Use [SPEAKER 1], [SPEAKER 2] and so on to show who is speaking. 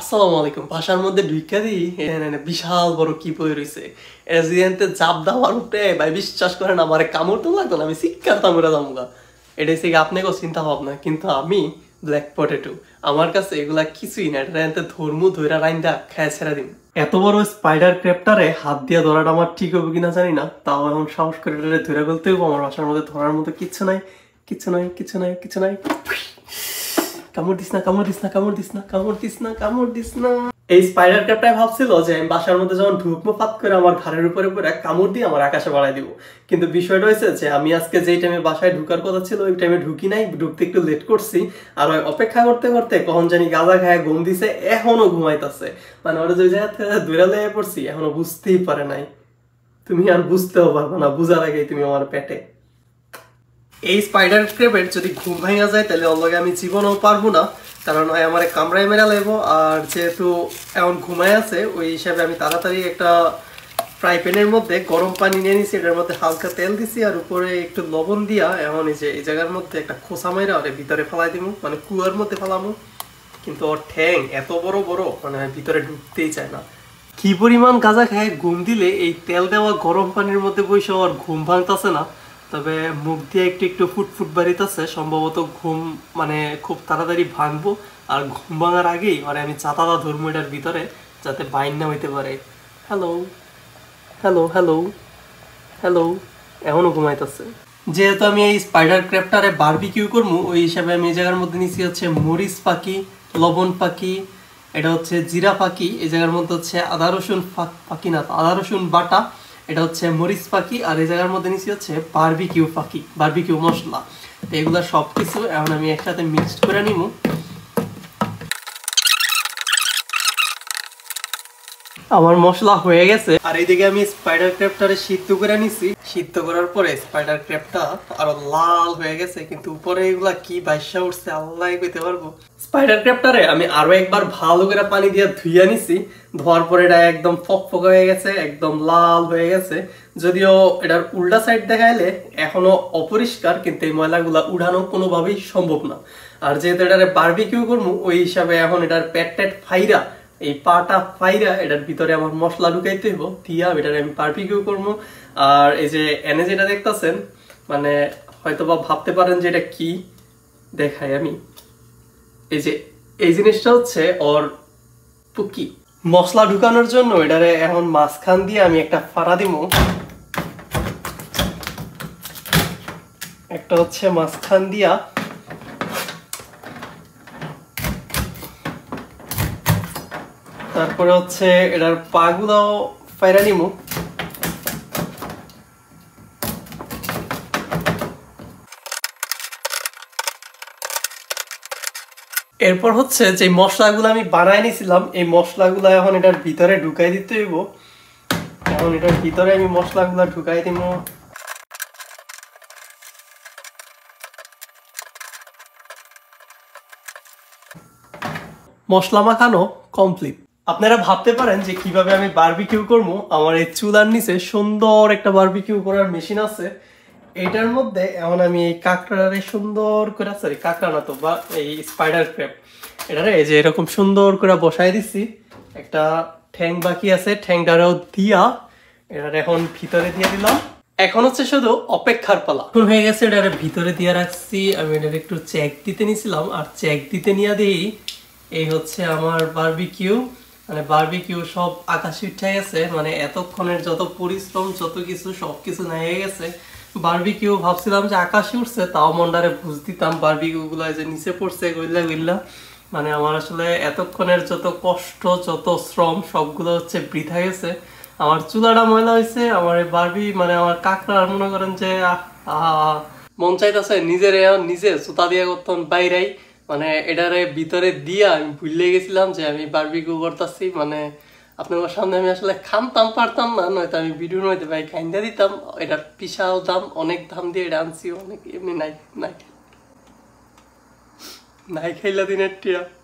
[SPEAKER 1] আসসালামু আলাইকুম বাসার মধ্যে ঢুকা দিই বিশাল বড় কি বই রয়েছে রেজিডেন্টে চাপ দেওয়ার উঠে ভাই বিশ্বাস করেন আমার কামড় তো লাগতো না আমি শিক্ষার তামুরা দামুগা এটা হচ্ছে আপনাকেও চিন্তা ভাবনা কিন্তু আমি ব্ল্যাক পটেটো আমার কাছে এগুলা কিছুই না এটা ধর্ম ধৈরা রাইন্দা খায় ছেড়া দিন এত বড় স্পাইডার ক্রেপটারে হাত দিয়ে ধরাটা আমার ঠিক হবে কিনা জানি না তাও এখন সাহস করে ধরে ফেলতেও আমার বাসার মধ্যে ধরার মতো কিচ্ছু নাই কিচ্ছু নাই কিছু নাই কিছু নাই কামড় দিস না কামড় দিস না কামড় দিস না কামড় দিস না কামড় দিস না এই স্পাইডার ক্যাপটাই ভাবছিল যে আমি বাসার মধ্যে যখন ঢুকবো পাত করে আমার ঘাড়ের উপরে উপরে কামড় দিয়ে আমার আকাশে বাড়াই দিব কিন্তু বিষয়টা হয়েছে যে আমি আজকে যেই টাইমে বাসায় ঢুকার কথা ছিল ওই টাইমে ঢুকি নাই ঢুকতে একটু লেট করছি আর ওই অপেক্ষা করতে করতে কখন জানি গাঁদা খায় ঘুম দিছে এখনো ঘুমাইতেছে মানে ওরা যে জায়গাতে দূরে লেগে পড়ছি এখনো বুঝতেই পারে নাই তুমি আর বুঝতেও পারবো না বুঝার আগেই তুমি আমার পেটে এই স্পাইডার ক্রেপের যদি ঘুম ভাঙা যায় তাহলে অলগে আমি জীবনও পারবো না কারণ হয় আমার কামরায় মেরা লাগবো আর যেহেতু এমন ঘুমায় আছে ওই হিসাবে আমি তাড়াতাড়ি একটা ফ্রাই প্যানের মধ্যে গরম পানি নিয়ে নিছি এটার মধ্যে হালকা তেল দিছি আর উপরে একটু লবণ দিয়া এমন এই যে এই জায়গার মধ্যে একটা খোসা মাইরা আর ভিতরে ফেলাই দিব মানে কুয়ার মধ্যে ফেলাবো কিন্তু ওর ঠ্যাং এত বড় বড় মানে ভিতরে ঢুকতেই চায় না কি পরিমাণ গাঁজা খায় ঘুম দিলে এই তেল দেওয়া গরম পানির মধ্যে বসে আর ঘুম ভাঙতেছে না তবে মুখ দিয়ে একটু একটু ফুটফুট বাড়িতেছে সম্ভবত ঘুম মানে খুব তাড়াতাড়ি ভাঙবো আর ঘুম ভাঙার আগেই মানে আমি চাতাদা ধরবো এটার ভিতরে যাতে বাইন না হইতে পারে হ্যালো হ্যালো হ্যালো হ্যালো এখনও ঘুমাইতেছে যেহেতু আমি এই স্পাইডার ক্র্যাপটারে বারবিকিউ করবো ওই হিসাবে আমি এই জায়গার মধ্যে নিচ্ছি হচ্ছে মরিচ পাখি লবণ পাখি এটা হচ্ছে জিরা পাখি এই জায়গার মধ্যে হচ্ছে আদা রসুন পাখি না আদা রসুন বাটা এটা হচ্ছে মরিচ পাখি আর এই জায়গার মধ্যে নিচে হচ্ছে বার্বিকিউ পাখি বার্বিকিউ মশলা তো এগুলো সব কিছু এখন আমি একসাথে মিক্সড করে নিব আমার মশলা হয়ে গেছে আর এইদিকে আমি স্পাইডার ক্র্যাপটারে সিদ্ধ করে নিছি সিদ্ধ করার পরে স্পাইডার ক্র্যাপটা আরো লাল হয়ে গেছে কিন্তু উপরে এগুলা কি বাইসা উঠছে আল্লাহ কইতে পারবো স্পাইডার ক্র্যাপটারে আমি আরো একবার ভালো করে পানি দিয়ে ধুইয়া নিছি ধোয়ার পরে এটা একদম ফকফক হয়ে গেছে একদম লাল হয়ে গেছে যদিও এটার উল্টা সাইড দেখা গেলে এখনো অপরিষ্কার কিন্তু এই ময়লাগুলা উড়ানো কোনোভাবেই সম্ভব না আর যেহেতু এটারে বার্বিকিউ করবো ওই হিসাবে এখন এটার প্যাট ট্যাট ফাইরা এই পাটা ফাইরা এটার ভিতরে আমার মশলা ঢুকাইতে হবো দিয়া এটার আমি পারফিউ করবো আর এই যে এনে যেটা দেখতেছেন মানে হয়তোবা ভাবতে পারেন যে এটা কি দেখাই আমি এই যে এই জিনিসটা হচ্ছে ওর পুকি মশলা ঢুকানোর জন্য এটারে এখন মাঝখান দিয়ে আমি একটা ফাড়া দিব একটা হচ্ছে মাঝখান দিয়া তারপরে হচ্ছে এটার পাগুলাও ফাইরা নিমু এরপর হচ্ছে যে মশলাগুলো আমি বানায় নিয়েছিলাম এই মশলাগুলো এখন এটার ভিতরে ঢুকাই দিতে হইব এখন এটার ভিতরে আমি মশলাগুলো ঢুকাই দিব মশলা মাখানো কমপ্লিট আপনারা ভাবতে পারেন যে কিভাবে আমি বার্বিকিউ করব আমার এই চুলার নিচে সুন্দর একটা বার্বিকিউ করার মেশিন আছে এটার মধ্যে এমন আমি এই কাঁকড়ারে সুন্দর করে সরি কাঁকড়া না তো বা এই স্পাইডার ক্র্যাপ এটারে এই যে এরকম সুন্দর করে বসাই দিচ্ছি একটা ঠ্যাং বাকি আছে ঠ্যাংটারেও দিয়া এটার এখন ভিতরে দিয়ে দিলাম এখন হচ্ছে শুধু অপেক্ষার পালা এখন হয়ে গেছে এটার ভিতরে দিয়ে রাখছি আমি এটার একটু চেক দিতে নিছিলাম আর চেক দিতে নিয়ে দিই এই হচ্ছে আমার বার্বিকিউ মানে বার্বিকিউ সব আকাশে উঠে গেছে মানে এতক্ষণের যত পরিশ্রম যত কিছু সব কিছু নেয়ে গেছে বার্বিকিউ ভাবছিলাম যে আকাশে উঠছে তাও মন্ডারে ভুজ দিতাম বার্বিকিউগুলো যে নিচে পড়ছে গইলা গইল্লা মানে আমার আসলে এতক্ষণের যত কষ্ট যত শ্রম সবগুলো হচ্ছে বৃথা গেছে আমার চুলাটা ময়লা হয়েছে আমার এই বার্বি মানে আমার কাকড়া মনে করেন যে আহ মন চাইতেছে নিজের নিজে সুতা দিয়ে করতাম বাইরেই মানে এটারে ভিতরে দিয়া আমি ভুলে গেছিলাম যে আমি বারবিকিউ করতেছি মানে আপনার সামনে আমি আসলে খামতাম পারতাম না নয়তো আমি ভিডিও মধ্যে ভাই খাইন্দা দিতাম এটা বিশাল দাম অনেক দাম দিয়ে এটা আনছি অনেক এমনি নাই নাই নাই খাইলা দিনের টিয়া